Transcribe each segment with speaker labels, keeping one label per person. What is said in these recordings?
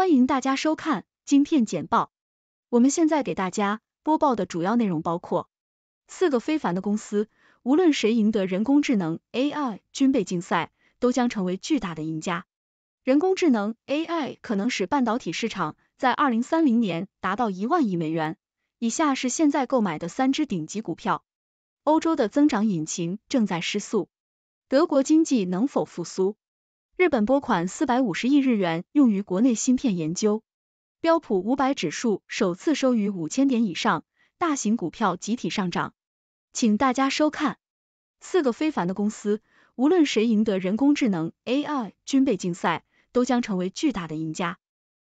Speaker 1: 欢迎大家收看晶片简报。我们现在给大家播报的主要内容包括：四个非凡的公司，无论谁赢得人工智能 AI 军备竞赛，都将成为巨大的赢家。人工智能 AI 可能使半导体市场在二零三零年达到一万亿美元。以下是现在购买的三只顶级股票。欧洲的增长引擎正在失速，德国经济能否复苏？日本拨款四百五十亿日元用于国内芯片研究，标普五百指数首次收于五千点以上，大型股票集体上涨。请大家收看四个非凡的公司，无论谁赢得人工智能 AI 军备竞赛，都将成为巨大的赢家。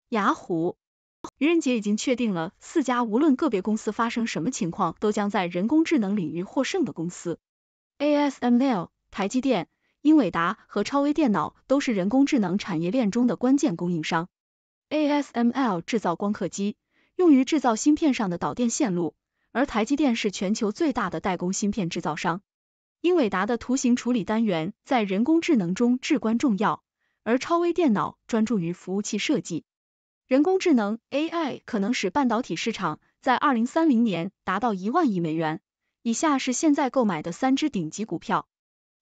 Speaker 1: 雅虎，愚人节已经确定了四家，无论个别公司发生什么情况，都将在人工智能领域获胜的公司：ASML、台积电。英伟达和超威电脑都是人工智能产业链中的关键供应商。ASML 制造光刻机，用于制造芯片上的导电线路，而台积电是全球最大的代工芯片制造商。英伟达的图形处理单元在人工智能中至关重要，而超威电脑专注于服务器设计。人工智能 AI 可能使半导体市场在二零三零年达到一万亿美元。以下是现在购买的三只顶级股票：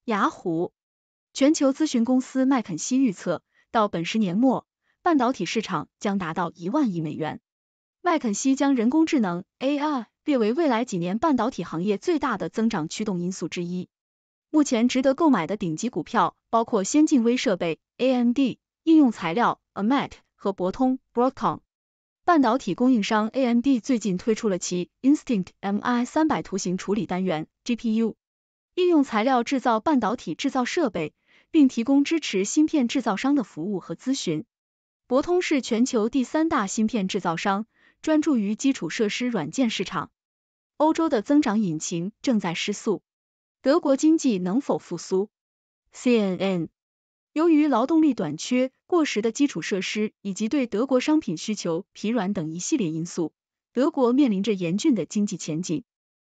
Speaker 1: 雅虎。全球咨询公司麦肯锡预测，到本十年末，半导体市场将达到一万亿美元。麦肯锡将人工智能、AI 列为未来几年半导体行业最大的增长驱动因素之一。目前值得购买的顶级股票包括先进微设备 （AMD）、应用材料 a m t 和博通 （Broadcom）。半导体供应商 AMD 最近推出了其 Instinct MI 三百图形处理单元 （GPU）。应用材料制造半导体制造设备。并提供支持芯片制造商的服务和咨询。博通是全球第三大芯片制造商，专注于基础设施软件市场。欧洲的增长引擎正在失速，德国经济能否复苏？CNN。由于劳动力短缺、过时的基础设施以及对德国商品需求疲软等一系列因素，德国面临着严峻的经济前景。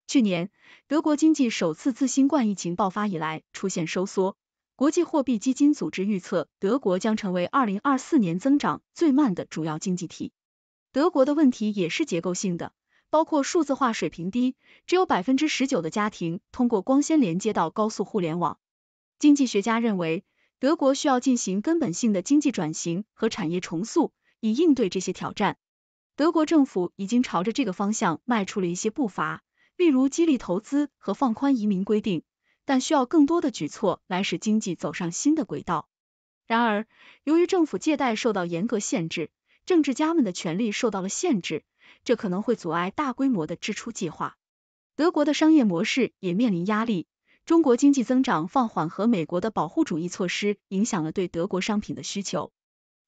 Speaker 1: 去年，德国经济首次自新冠疫情爆发以来出现收缩。国际货币基金组织预测，德国将成为二零二四年增长最慢的主要经济体。德国的问题也是结构性的，包括数字化水平低，只有百分之十九的家庭通过光纤连接到高速互联网。经济学家认为，德国需要进行根本性的经济转型和产业重塑，以应对这些挑战。德国政府已经朝着这个方向迈出了一些步伐，例如激励投资和放宽移民规定。但需要更多的举措来使经济走上新的轨道。然而，由于政府借贷受到严格限制，政治家们的权力受到了限制，这可能会阻碍大规模的支出计划。德国的商业模式也面临压力。中国经济增长放缓和美国的保护主义措施影响了对德国商品的需求。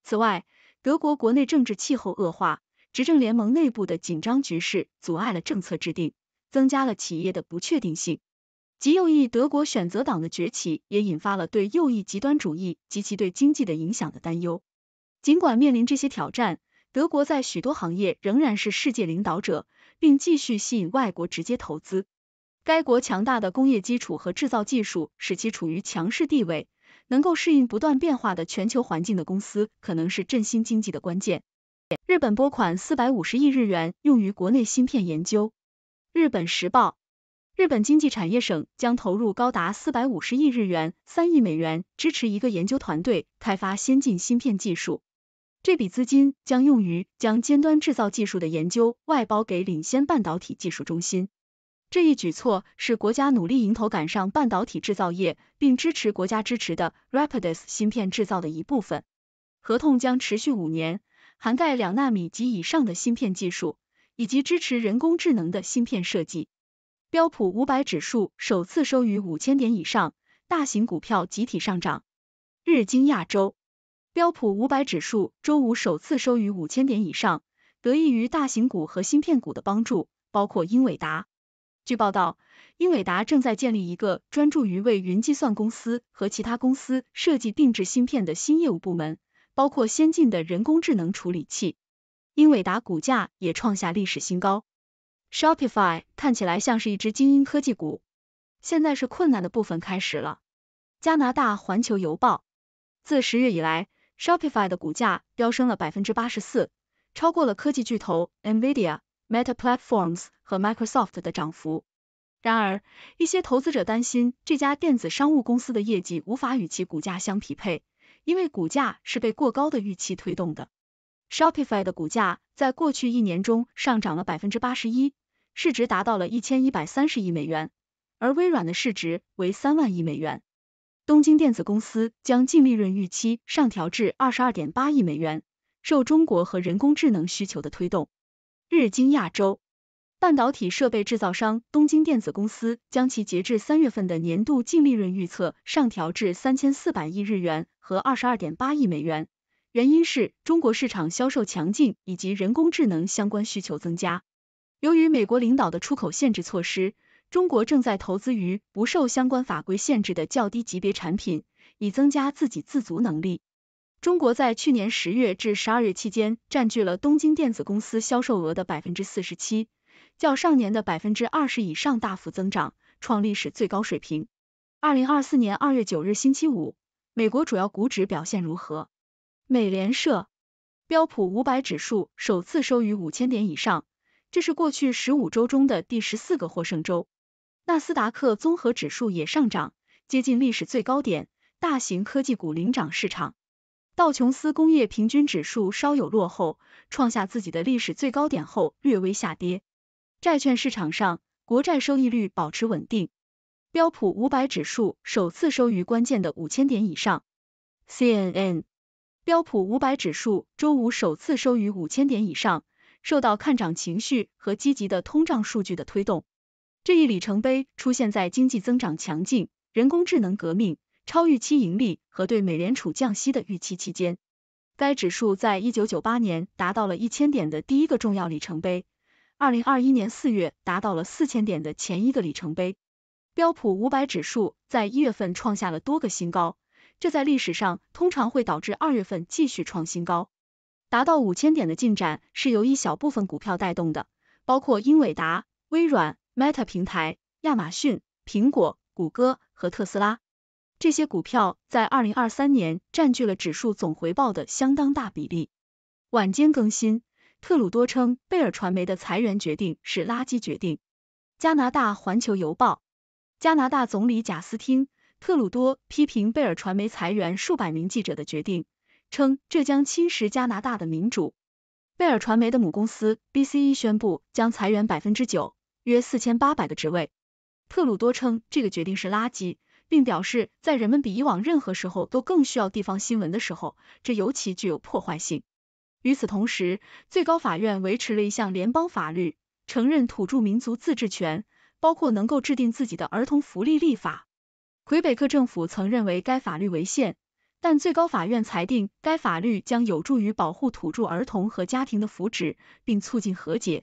Speaker 1: 此外，德国国内政治气候恶化，执政联盟内部的紧张局势阻碍了政策制定，增加了企业的不确定性。极右翼德国选择党的崛起也引发了对右翼极端主义及其对经济的影响的担忧。尽管面临这些挑战，德国在许多行业仍然是世界领导者，并继续吸引外国直接投资。该国强大的工业基础和制造技术使其处于强势地位，能够适应不断变化的全球环境的公司可能是振兴经济的关键。日本拨款四百五十亿日元用于国内芯片研究。日本时报。日本经济产业省将投入高达四百五十亿日元（三亿美元）支持一个研究团队开发先进芯片技术。这笔资金将用于将尖端制造技术的研究外包给领先半导体技术中心。这一举措是国家努力迎头赶上半导体制造业，并支持国家支持的 Rapidus 芯片制造的一部分。合同将持续五年，涵盖两纳米及以上的芯片技术，以及支持人工智能的芯片设计。标普五百指数首次收于五千点以上，大型股票集体上涨。日经亚洲，标普五百指数周五首次收于五千点以上，得益于大型股和芯片股的帮助，包括英伟达。据报道，英伟达正在建立一个专注于为云计算公司和其他公司设计定制芯片的新业务部门，包括先进的人工智能处理器。英伟达股价也创下历史新高。Shopify 看起来像是一只精英科技股，现在是困难的部分开始了。加拿大环球邮报，自十月以来，Shopify 的股价飙升了百分之八十四，超过了科技巨头 Nvidia、Meta Platforms 和 Microsoft 的涨幅。然而，一些投资者担心这家电子商务公司的业绩无法与其股价相匹配，因为股价是被过高的预期推动的。Shopify 的股价在过去一年中上涨了百分之八十一。市值达到了一千一百三十亿美元，而微软的市值为三万亿美元。东京电子公司将净利润预期上调至二十二点八亿美元，受中国和人工智能需求的推动。日经亚洲半导体设备制造商东京电子公司将其截至三月份的年度净利润预测上调至三千四百亿日元和二十二点八亿美元，原因是中国市场销售强劲以及人工智能相关需求增加。由于美国领导的出口限制措施，中国正在投资于不受相关法规限制的较低级别产品，以增加自给自足能力。中国在去年十月至十二月期间占据了东京电子公司销售额的百分之四十七，较上年的百分之二十以上大幅增长，创历史最高水平。二零二四年二月九日星期五，美国主要股指表现如何？美联社，标普五百指数首次收于五千点以上。这是过去十五周中的第十四个获胜周，纳斯达克综合指数也上涨，接近历史最高点，大型科技股领涨市场。道琼斯工业平均指数稍有落后，创下自己的历史最高点后略微下跌。债券市场上，国债收益率保持稳定。标普五百指数首次收于关键的五千点以上。CNN，标普五百指数周五首次收于五千点以上。受到看涨情绪和积极的通胀数据的推动，这一里程碑出现在经济增长强劲、人工智能革命、超预期盈利和对美联储降息的预期期间。该指数在一九九八年达到了一千点的第一个重要里程碑，二零二一年四月达到了四千点的前一个里程碑。标普五百指数在一月份创下了多个新高，这在历史上通常会导致二月份继续创新高。达到五千点的进展是由一小部分股票带动的，包括英伟达、微软、Meta 平台、亚马逊、苹果、谷歌和特斯拉。这些股票在二零二三年占据了指数总回报的相当大比例。晚间更新，特鲁多称贝尔传媒的裁员决定是垃圾决定。加拿大环球邮报，加拿大总理贾斯汀·特鲁多批评贝尔传媒裁员数百名记者的决定。称这将侵蚀加拿大的民主。贝尔传媒的母公司 BCE 宣布将裁员百分之九，约四千八百个职位。特鲁多称这个决定是垃圾，并表示在人们比以往任何时候都更需要地方新闻的时候，这尤其具有破坏性。与此同时，最高法院维持了一项联邦法律，承认土著民族自治权，包括能够制定自己的儿童福利立法。魁北克政府曾认为该法律违宪。但最高法院裁定，该法律将有助于保护土著儿童和家庭的福祉，并促进和解。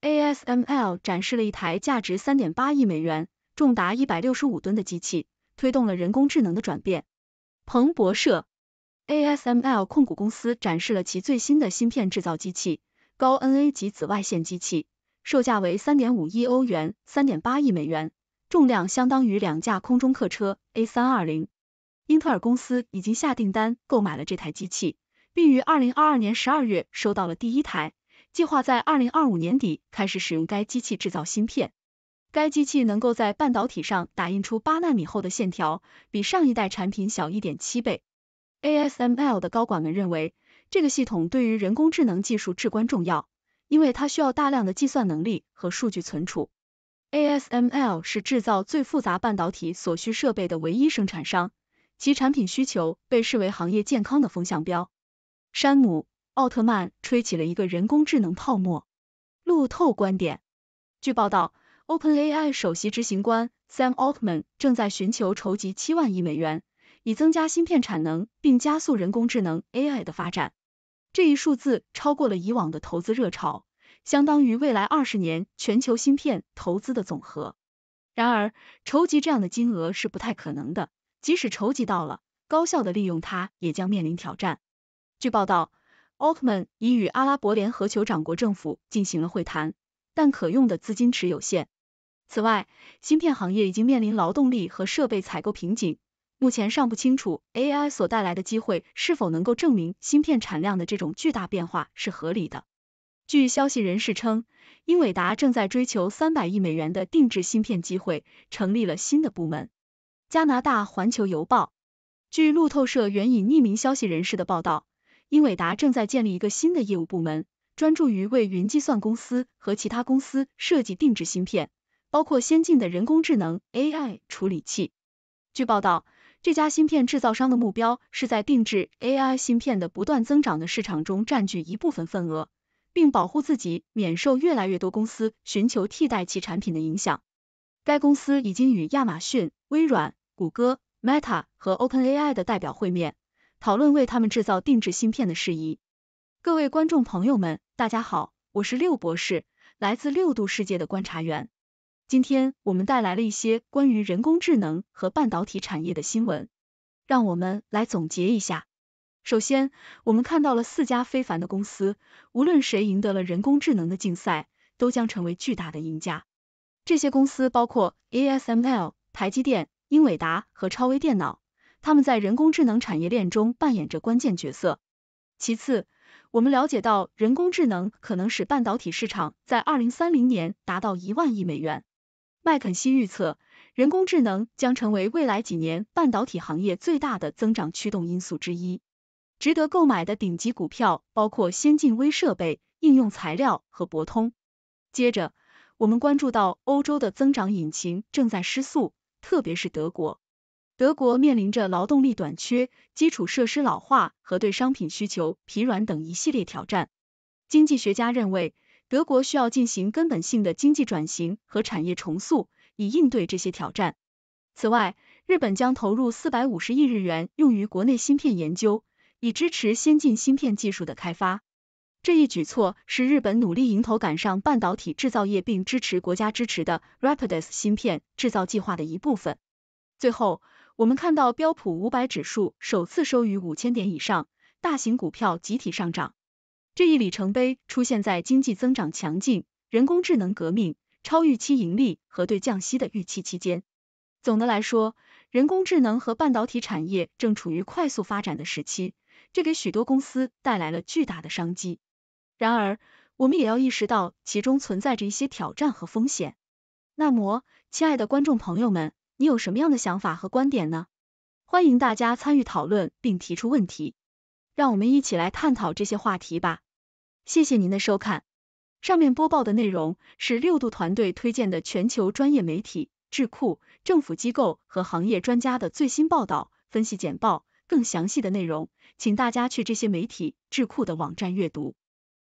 Speaker 1: ASML 展示了一台价值三点八亿美元、重达一百六十五吨的机器，推动了人工智能的转变。彭博社，ASML 控股公司展示了其最新的芯片制造机器——高 NA 级紫外线机器，售价为三点五亿欧元、三点八亿美元，重量相当于两架空中客车 A 三二零。英特尔公司已经下订单购买了这台机器，并于二零二二年十二月收到了第一台，计划在二零二五年底开始使用该机器制造芯片。该机器能够在半导体上打印出八纳米厚的线条，比上一代产品小一点七倍。ASML 的高管们认为，这个系统对于人工智能技术至关重要，因为它需要大量的计算能力和数据存储。ASML 是制造最复杂半导体所需设备的唯一生产商。其产品需求被视为行业健康的风向标。山姆·奥特曼吹起了一个人工智能泡沫。路透观点：据报道，OpenAI 首席执行官 Sam Altman 正在寻求筹集七万亿美元，以增加芯片产能并加速人工智能 AI 的发展。这一数字超过了以往的投资热潮，相当于未来二十年全球芯片投资的总和。然而，筹集这样的金额是不太可能的。即使筹集到了，高效的利用它也将面临挑战。据报道，Altman 已与阿拉伯联合酋长国政府进行了会谈，但可用的资金池有限。此外，芯片行业已经面临劳动力和设备采购瓶颈。目前尚不清楚 AI 所带来的机会是否能够证明芯片产量的这种巨大变化是合理的。据消息人士称，英伟达正在追求三百亿美元的定制芯片机会，成立了新的部门。加拿大《环球邮报》据路透社援引匿名消息人士的报道，英伟达正在建立一个新的业务部门，专注于为云计算公司和其他公司设计定制芯片，包括先进的人工智能 AI 处理器。据报道，这家芯片制造商的目标是在定制 AI 芯片的不断增长的市场中占据一部分份额，并保护自己免受越来越多公司寻求替代其产品的影响。该公司已经与亚马逊、微软。谷歌、Meta 和 OpenAI 的代表会面，讨论为他们制造定制芯片的事宜。各位观众朋友们，大家好，我是六博士，来自六度世界的观察员。今天我们带来了一些关于人工智能和半导体产业的新闻，让我们来总结一下。首先，我们看到了四家非凡的公司，无论谁赢得了人工智能的竞赛，都将成为巨大的赢家。这些公司包括 ASML、台积电。英伟达和超威电脑，他们在人工智能产业链中扮演着关键角色。其次，我们了解到人工智能可能使半导体市场在二零三零年达到一万亿美元。麦肯锡预测，人工智能将成为未来几年半导体行业最大的增长驱动因素之一。值得购买的顶级股票包括先进微设备、应用材料和博通。接着，我们关注到欧洲的增长引擎正在失速。特别是德国，德国面临着劳动力短缺、基础设施老化和对商品需求疲软等一系列挑战。经济学家认为，德国需要进行根本性的经济转型和产业重塑，以应对这些挑战。此外，日本将投入四百五十亿日元用于国内芯片研究，以支持先进芯片技术的开发。这一举措是日本努力迎头赶上半导体制造业并支持国家支持的 Rapidus 芯片制造计划的一部分。最后，我们看到标普五百指数首次收于五千点以上，大型股票集体上涨。这一里程碑出现在经济增长强劲、人工智能革命、超预期盈利和对降息的预期期间。总的来说，人工智能和半导体产业正处于快速发展的时期，这给许多公司带来了巨大的商机。然而，我们也要意识到其中存在着一些挑战和风险。那么，亲爱的观众朋友们，你有什么样的想法和观点呢？欢迎大家参与讨论并提出问题，让我们一起来探讨这些话题吧。谢谢您的收看。上面播报的内容是六度团队推荐的全球专业媒体、智库、政府机构和行业专家的最新报道、分析简报。更详细的内容，请大家去这些媒体、智库的网站阅读。